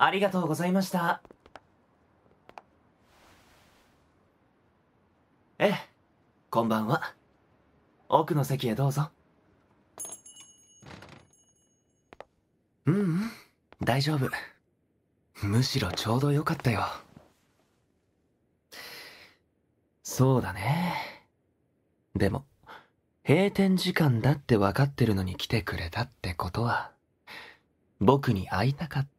ありがとうございました。ええ、こんばんは。奥の席へどうぞ。ううん、大丈夫。むしろちょうどよかったよ。そうだね。でも、閉店時間だって分かってるのに来てくれたってことは、僕に会いたかった。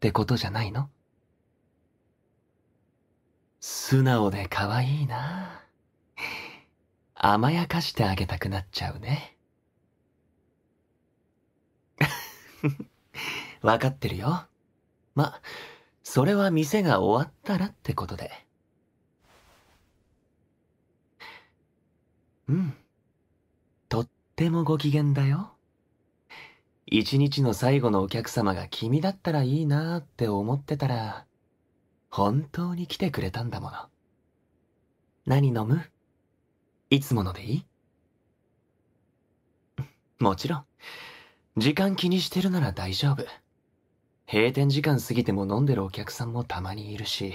ってことじゃないの素直で可愛いな甘やかしてあげたくなっちゃうね。わかってるよ。ま、それは店が終わったらってことで。うん。とってもご機嫌だよ。一日の最後のお客様が君だったらいいなーって思ってたら、本当に来てくれたんだもの。何飲むいつものでいい もちろん、時間気にしてるなら大丈夫。閉店時間過ぎても飲んでるお客さんもたまにいるし、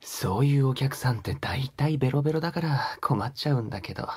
そういうお客さんって大体ベロベロだから困っちゃうんだけど。